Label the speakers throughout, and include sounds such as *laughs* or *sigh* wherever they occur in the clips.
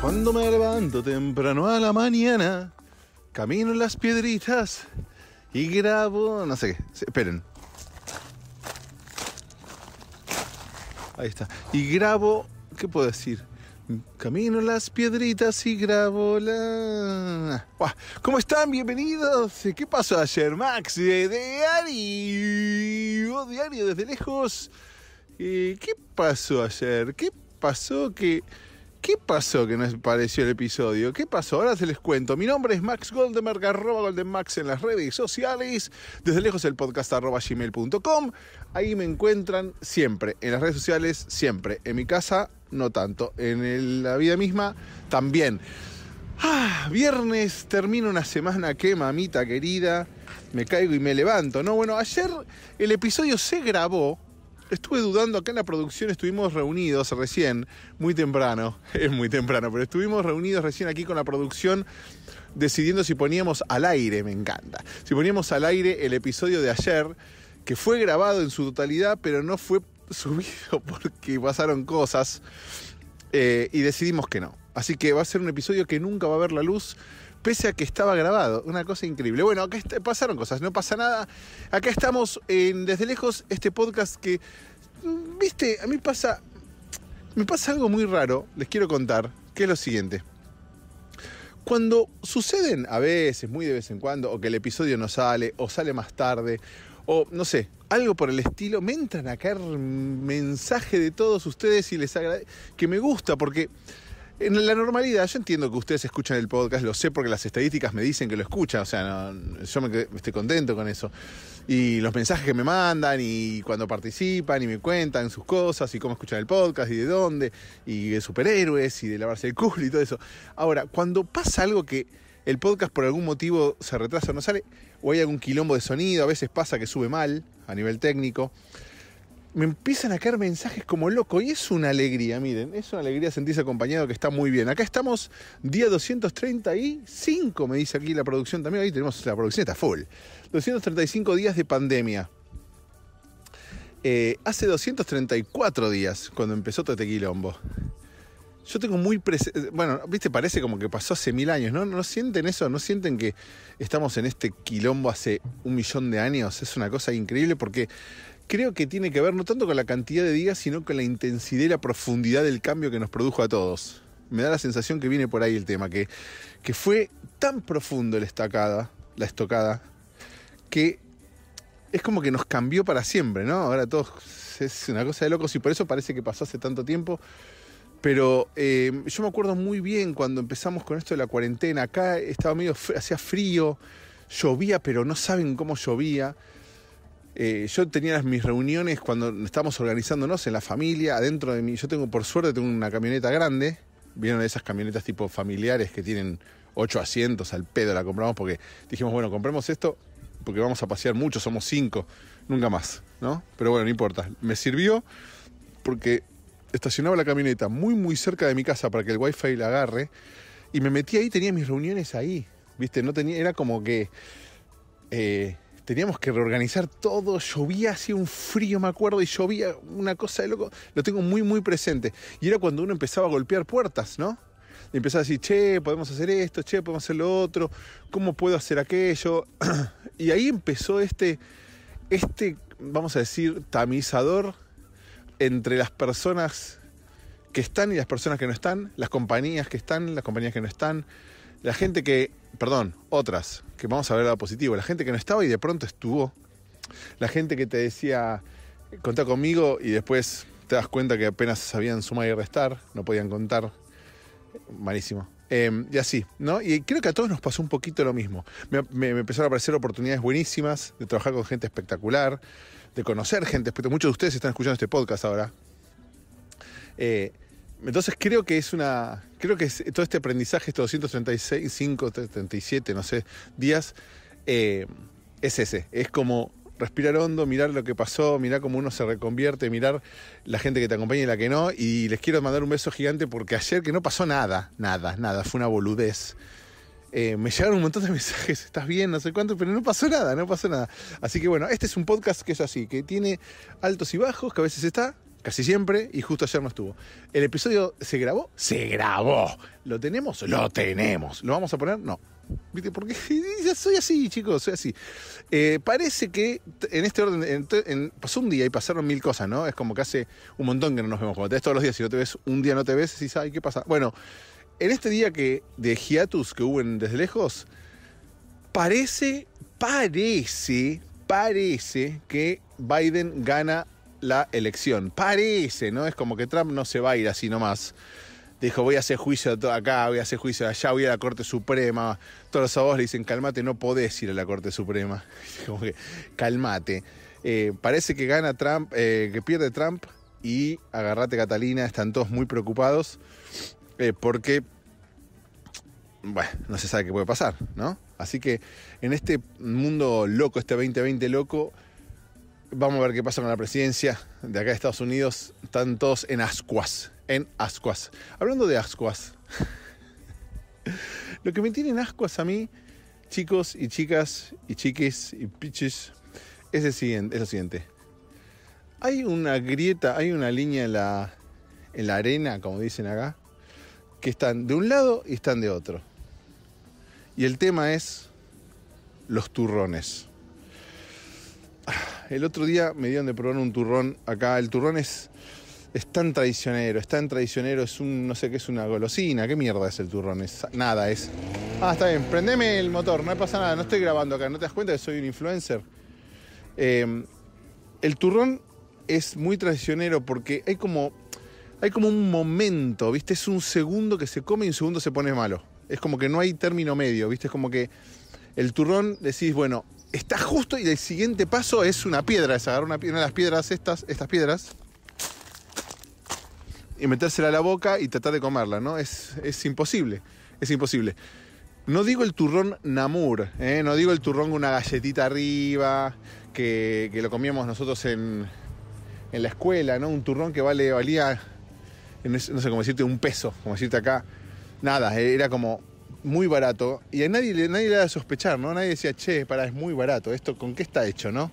Speaker 1: Cuando me levanto temprano a la mañana, camino las piedritas y grabo, no sé, qué. esperen. Ahí está. Y grabo, ¿qué puedo decir? Camino las piedritas y grabo la... ¿Cómo están? Bienvenidos. ¿Qué pasó ayer, Max? De diario, diario desde lejos. Eh, ¿Qué pasó ayer? ¿Qué pasó? pasó que... ¿Qué pasó que no pareció el episodio? ¿Qué pasó? Ahora se les cuento. Mi nombre es Max Goldenberg, arroba goldenmax en las redes sociales. Desde lejos el podcast arroba gmail.com. Ahí me encuentran siempre, en las redes sociales siempre. En mi casa, no tanto. En la vida misma, también. Ah, viernes termina una semana que, mamita querida, me caigo y me levanto. No, bueno, ayer el episodio se grabó estuve dudando, acá en la producción estuvimos reunidos recién, muy temprano, *laughs* es muy temprano, pero estuvimos reunidos recién aquí con la producción decidiendo si poníamos al aire, me encanta, si poníamos al aire el episodio de ayer, que fue grabado en su totalidad, pero no fue *laughs* subido porque pasaron cosas eh, y decidimos que no. Así que va a ser un episodio que nunca va a ver la luz pese a que estaba grabado. Una cosa increíble. Bueno, acá pasaron cosas, no pasa nada. Acá estamos en Desde Lejos, este podcast que, mm, viste, a mí pasa, me pasa algo muy raro, les quiero contar, que es lo siguiente. Cuando suceden a veces, muy de vez en cuando, o que el episodio no sale, o sale más tarde, o no sé, algo por el estilo, me entran a caer mensaje de todos ustedes y les agradezco que me gusta porque en la normalidad, yo entiendo que ustedes escuchan el podcast, lo sé porque las estadísticas me dicen que lo escuchan, o sea, yo me, estoy contento con eso. Y los mensajes que me mandan y cuando participan y me cuentan sus cosas y cómo escuchan el podcast y de dónde, y de superhéroes y de lavarse el culo y todo eso. Ahora, cuando pasa algo que el podcast por algún motivo se retrasa o no sale, o hay algún quilombo de sonido, a veces pasa que sube mal a nivel técnico, me empiezan a caer mensajes como loco y es una alegría, miren, es una alegría sentirse acompañado que está muy bien. Acá estamos día 235, me dice aquí la producción también, ahí tenemos la producción está full. 235 días de pandemia. Eh, hace 234 días cuando empezó todo este quilombo. Yo tengo muy presente, bueno, viste, parece como que pasó hace mil años, ¿no? ¿No sienten eso? ¿No sienten que estamos en este quilombo hace un millón de años? Es una cosa increíble porque creo que tiene que ver no tanto con la cantidad de días, sino con la intensidad y la profundidad del cambio que nos produjo a todos. Me da la sensación que viene por ahí el tema, que, que fue tan profundo la estacada, la estocada, que es como que nos cambió para siempre, ¿no? Ahora todos es una cosa de locos y por eso parece que pasó hace tanto tiempo. Pero eh, yo me acuerdo muy bien cuando empezamos con esto de la cuarentena. Acá estaba medio, hacía frío, llovía, pero no saben cómo llovía. Eh, yo tenía mis reuniones cuando estábamos organizándonos en la familia, adentro de mí. Yo tengo, por suerte, tengo una camioneta grande. Vieron esas camionetas tipo familiares que tienen ocho asientos al pedo. La compramos porque dijimos, bueno, compremos esto porque vamos a pasear mucho, somos cinco, nunca más, ¿no? Pero bueno, no importa. Me sirvió porque estacionaba la camioneta muy, muy cerca de mi casa para que el wifi la agarre. Y me metí ahí, tenía mis reuniones ahí, ¿viste? No tenía, era como que... Eh, teníamos que reorganizar todo, llovía, hacía un frío, me acuerdo, y llovía una cosa de loco, lo tengo muy, muy presente. Y era cuando uno empezaba a golpear puertas, ¿no? Y empezaba a decir, che, podemos hacer esto, che, podemos hacer lo otro, ¿cómo puedo hacer aquello? *clears throat* y ahí empezó este, este, vamos a decir, tamizador entre las personas que están y las personas que no están, las compañías que están, las compañías que no están, la gente que perdón, otras, que vamos a ver lo positivo, la gente que no estaba y de pronto estuvo, la gente que te decía, contá conmigo y después te das cuenta que apenas sabían sumar y restar, no podían contar, malísimo. Em, y así, ¿no? Y creo que a todos nos pasó un poquito lo mismo. Me, empezaron a aparecer oportunidades buenísimas de trabajar con gente espectacular, de conocer gente espectacular. Muchos de ustedes están escuchando este podcast ahora. Eh, entonces creo que es una. Creo que todo este aprendizaje, estos 236, 37, no sé, días, eh, es ese. Es como respirar hondo, mirar lo que pasó, mirar cómo uno se reconvierte, mirar la gente que te acompaña y la que no. Y les quiero mandar un beso gigante porque ayer que no pasó nada, nada, nada, fue una boludez. Eh, me llegaron un montón de *laughs* mensajes, estás bien, no sé cuánto, pero no pasó nada, no pasó nada. Así que bueno, este es un podcast que es así, que tiene altos y bajos, que a veces está, casi siempre, y justo ayer no estuvo. ¿El episodio se grabó? Se grabó. ¿Lo tenemos? Lo tenemos. ¿Lo vamos a poner? No. ¿Viste? Porque *laughs* soy así, chicos, soy así. Eh, parece que en este orden, pasó un día y pasaron mil cosas, ¿no? Es como que hace un montón que no nos vemos. Cuando te todos los días, si no te ves, un día no te ves, y sabes qué pasa. Bueno, en este día que de hiatus que hubo en Desde Lejos, parece, parece, parece que Biden gana la elección. Parece, ¿no? Es como que Trump no se va a ir así nomás. Dijo, voy a hacer juicio acá, voy a hacer juicio allá, voy a la Corte Suprema. Todos los abogados le dicen, calmate, no podés ir a la Corte Suprema. *laughs* como que, calmate. Eh, parece que gana Trump, eh, que pierde Trump y agarrate Catalina, están todos muy preocupados eh, porque, bueno, no se sabe qué puede pasar, ¿no? Así que en este mundo loco, este 2020 loco, Vamos a ver qué pasa con la presidencia de acá de Estados Unidos. Están todos en ascuas. En ascuas. Hablando de ascuas. *laughs* Lo que me tienen ascuas a mí, chicos y chicas y chiquis y pitches es, lo siguiente. Hay una grieta, hay una línea en la, en la arena, como dicen acá, que están de un lado y están de otro. Y el tema es los turrones. El otro día me dieron de probar un turrón acá. El turrón es, es tan traicionero, es tan traicionero, es un, no sé qué es una golosina. ¿Qué mierda es el turrón? Es, nada, es... Ah, está bien, prendeme el motor, no pasa nada, no estoy grabando acá, ¿no te das cuenta que soy un influencer? Em, el turrón es muy traicionero porque hay como, hay como un momento, ¿viste? Es un segundo que se come y un segundo se pone malo. Es como que no hay término medio, ¿viste? Es como que el turrón decís, bueno, está justo y el siguiente paso es una piedra, es agarrar una, de las piedras estas, estas piedras y metérsela a la boca y tratar de comerla, ¿no? Es, es imposible, es imposible. No digo el turrón Namur, ¿eh? no digo el turrón con una galletita arriba, que, que lo comíamos nosotros en, en, la escuela, ¿no? Un turrón que vale, valía, no sé cómo decirte, un peso, como decirte acá, nada, era como muy barato y a nadie, nadie le da a sospechar, ¿no? Nadie decía, che, para, es muy barato, ¿esto con qué está hecho, no?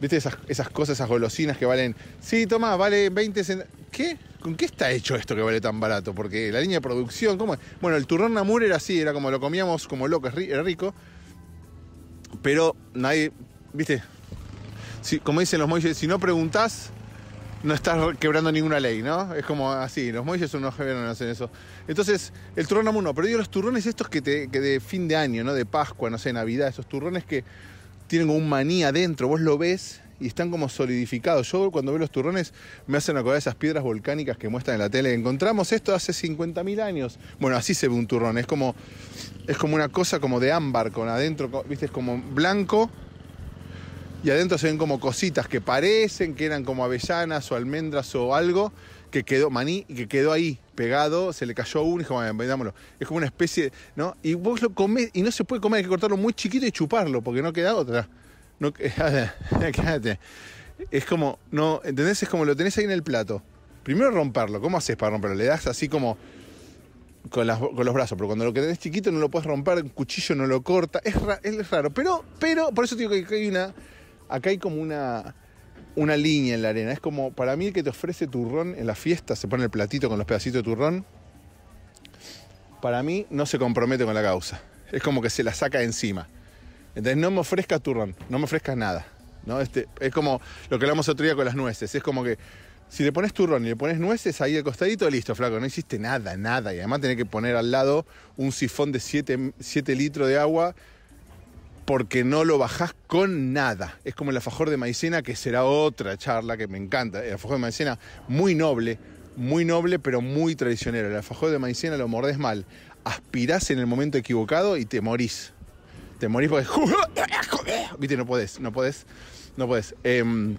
Speaker 1: ¿Viste esas, cosas, esas golosinas que valen, sí, toma, vale 20 centavos. ¿Qué? ¿Con qué está hecho esto que vale tan barato? Porque la línea de producción, ¿cómo Bueno, el turrón Namur era así, era como lo comíamos como locos, era rico, pero nadie, ¿viste? Si, como dicen los moyes, si no preguntás, no estás quebrando ninguna ley, ¿no? Es como así, ah, los muelles son unos no hacen eso. Entonces, el turrón amuno, pero digo, los turrones estos que, te, de fin de año, ¿no? De Pascua, no sé, Navidad, esos turrones que tienen un maní adentro, vos lo ves y están como solidificados. Yo cuando veo los turrones me hacen acordar esas piedras volcánicas que muestran en la tele. Encontramos esto hace 50.000 años. Bueno, así se ve un turrón, es como, es como una cosa como de ámbar con adentro, ¿viste? Es como blanco y adentro se ven como cositas que parecen que eran como avellanas o almendras o algo que quedó maní que quedó ahí pegado, se le cayó uno y dijo, dámoslo. Es como una especie, ¿no? Y vos lo comés y no se puede comer, hay que cortarlo muy chiquito y chuparlo porque no queda otra. No *laughs* quédate. es como no, ¿entendés? Es como lo tenés ahí en el plato. Primero romperlo, ¿cómo haces para romperlo? Le das así como con, con, los brazos, pero cuando lo que tenés chiquito no lo puedes romper, un cuchillo no lo corta, es, es raro, pero, pero por eso digo que hay una acá hay como una, línea en la arena. Es como, para mí, el que te ofrece turrón en la fiesta, se pone el platito con los pedacitos de turrón, para mí no se compromete con la causa. Es como que se la saca encima. Entonces, no me ofrezcas turrón, no me ofrezcas nada. ¿no? Este, es como lo que hablamos otro día con las nueces. Es como que si le pones turrón y le pones nueces ahí al costadito, listo, flaco, no hiciste nada, nada. Y además tenés que poner al lado un sifón de 7 litros de agua porque no lo bajás con nada. Es como el alfajor de maicena, que será otra charla que me encanta. El alfajor de maicena muy noble, muy noble, pero muy traicionero. El alfajor de maicena lo mordes mal, aspirás en el momento equivocado y te morís. Te morís porque... *laughs* ¡Uh, Viste, no puedes, no puedes, no puedes. Em,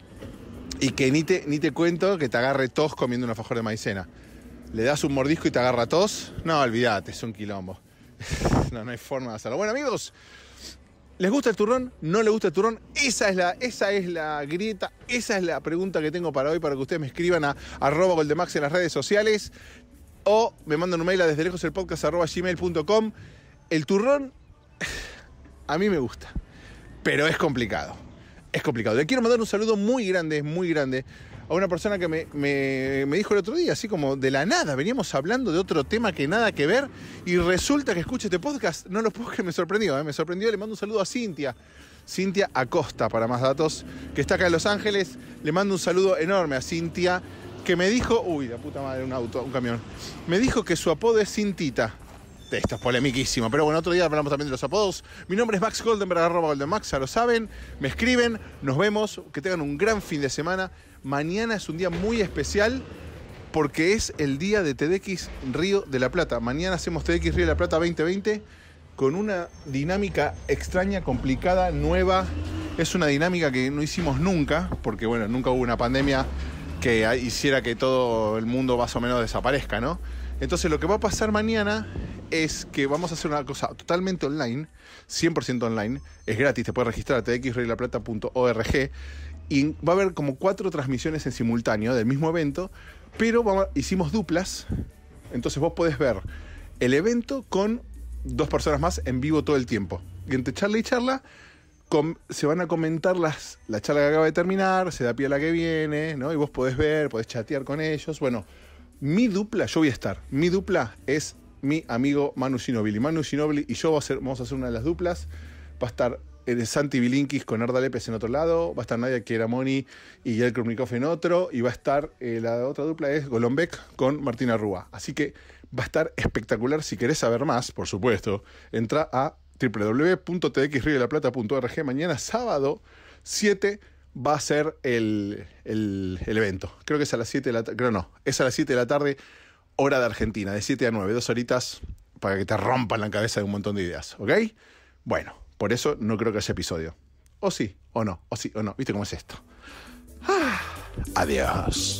Speaker 1: y que ni te, ni te cuento que te agarre tos comiendo un alfajor de maicena. Le das un mordisco y te agarra tos. No, olvídate, es un quilombo. *laughs* no, no hay forma de hacerlo. Bueno, amigos, ¿Les gusta el turrón? ¿No les gusta el turrón? Esa es la, esa es la grieta, esa es la pregunta que tengo para hoy, para que ustedes me escriban a arroba goldemax en las redes sociales o me mandan un mail a desde lejos el podcast gmail.com. El turrón *sighs* a mí me gusta, pero es complicado. Es complicado. Le quiero mandar un saludo muy grande, muy grande a una persona que me, dijo el otro día, así como de la nada, veníamos hablando de otro tema que nada que ver y resulta que escuché este podcast. No lo puedo que *laughs* me sorprendió, ¿eh? me sorprendió. Le mando un saludo a Cintia. Cintia Acosta, para más datos, que está acá en Los Ángeles. Le mando un saludo enorme a Cintia, que me dijo, uy, la puta madre, un auto, un camión. Me dijo que su apodo es Cintita. Esto es polemiquísimo, pero bueno, otro día hablamos también de los apodos. Mi nombre es Max Goldenberg, arroba Golden Max, ya lo saben. Me escriben, nos vemos, que tengan un gran fin de semana. Mañana es un día muy especial porque es el día de TDX Río de la Plata. Mañana hacemos TDX Río de la Plata 2020 con una dinámica extraña, complicada, nueva. Es una dinámica que no hicimos nunca, porque bueno, nunca hubo una pandemia que hiciera que todo el mundo más o menos desaparezca, ¿no? Entonces lo que va a pasar mañana es que vamos a hacer una cosa totalmente online, 100% online, es gratis, te puedes registrar a txreylaplata.org y va a haber como cuatro transmisiones en simultáneo del mismo evento, pero hicimos duplas, entonces vos podés ver el evento con dos personas más en vivo todo el tiempo. Y entre charla y charla se van a comentar las, la charla que acaba de terminar, se da pie a la que viene, ¿no? Y vos podés ver, podés chatear con ellos. Bueno, mi dupla, yo voy a estar. Mi dupla es mi amigo Manu Ginobili. Manu Ginobili y yo vamos a hacer, vamos a hacer una de las duplas. Va a estar eh, Santi Bilinkis con Arda Lépez en otro lado, va a estar Nadia Kieramoni y Yael Krumnikov en otro, y va a estar eh, la otra dupla es Golombek con Martina Rúa. Así que va a estar espectacular. Si querés saber más, por supuesto, entra a www.txriolaplata.org Mañana sábado 7 va a ser el, evento. Creo que es a las 7 de la tarde. Creo no, es a las 7 de la tarde, hora de Argentina, de 7 a 9, dos horitas para que te rompan la cabeza de un montón de ideas. ¿Ok? Bueno. Por eso no creo que ese episodio. O sí, o no, o sí, o no. ¿Viste cómo es esto? Ah, adiós.